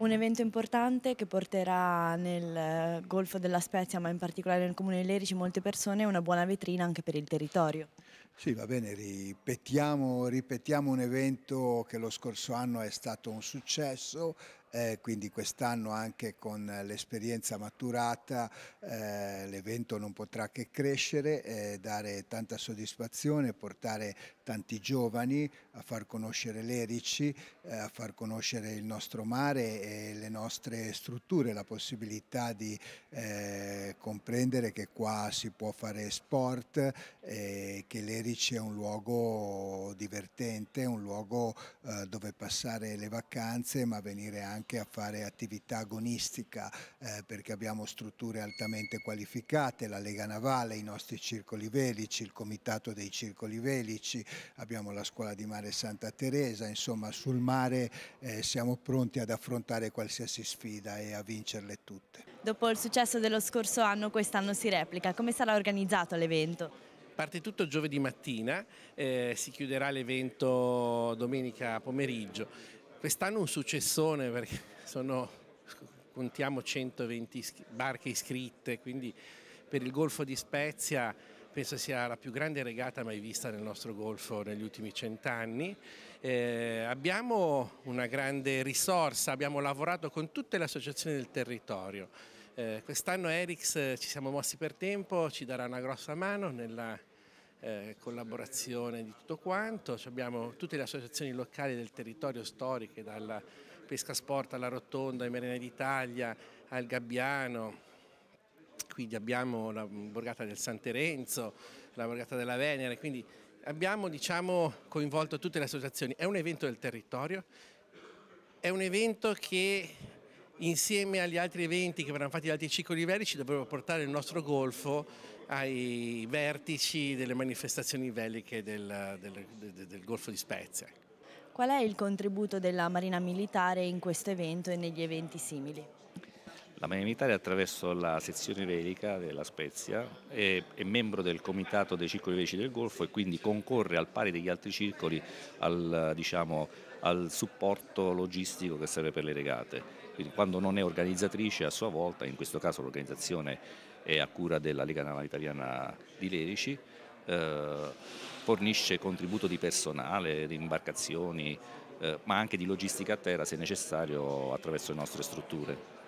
Un evento importante che porterà nel eh, Golfo della Spezia, ma in particolare nel Comune di Lerici, molte persone, una buona vetrina anche per il territorio. Sì, va bene, ripetiamo, ripetiamo un evento che lo scorso anno è stato un successo, eh, quindi quest'anno anche con l'esperienza maturata eh, l'evento non potrà che crescere, eh, dare tanta soddisfazione, portare tanti giovani a far conoscere l'Erici, eh, a far conoscere il nostro mare e le nostre strutture, la possibilità di eh, comprendere che qua si può fare sport, che l'Erici è un luogo divertente, un luogo eh, dove passare le vacanze ma venire anche anche a fare attività agonistica eh, perché abbiamo strutture altamente qualificate, la Lega Navale, i nostri circoli velici, il Comitato dei Circoli Velici, abbiamo la Scuola di Mare Santa Teresa, insomma sul mare eh, siamo pronti ad affrontare qualsiasi sfida e a vincerle tutte. Dopo il successo dello scorso anno, quest'anno si replica. Come sarà organizzato l'evento? Parte tutto giovedì mattina, eh, si chiuderà l'evento domenica pomeriggio. Quest'anno un successone perché sono, contiamo 120 barche iscritte, quindi per il Golfo di Spezia penso sia la più grande regata mai vista nel nostro golfo negli ultimi cent'anni. Eh, abbiamo una grande risorsa, abbiamo lavorato con tutte le associazioni del territorio. Eh, Quest'anno Erix eh, ci siamo mossi per tempo, ci darà una grossa mano nella eh, collaborazione di tutto quanto. Abbiamo tutte le associazioni locali del territorio storiche, dalla Pesca Sport alla Rotonda, ai Marina d'Italia, al Gabbiano, quindi abbiamo la borgata del San Terenzo, la borgata della Venere, quindi abbiamo diciamo, coinvolto tutte le associazioni. È un evento del territorio, è un evento che insieme agli altri eventi che verranno fatti da altri cicli iberici dovremo portare il nostro golfo ai vertici delle manifestazioni veliche del, del, del, del Golfo di Spezia. Qual è il contributo della Marina Militare in questo evento e negli eventi simili? La Miami Italia attraverso la sezione velica della Spezia è, è, membro del comitato dei circoli velici del Golfo e quindi concorre al pari degli altri circoli al, diciamo, al supporto logistico che serve per le regate. Quindi quando non è organizzatrice a sua volta, in questo caso l'organizzazione è a cura della Lega Navale Italiana di Lerici, eh, fornisce contributo di personale, di imbarcazioni, eh, ma anche di logistica a terra se necessario attraverso le nostre strutture.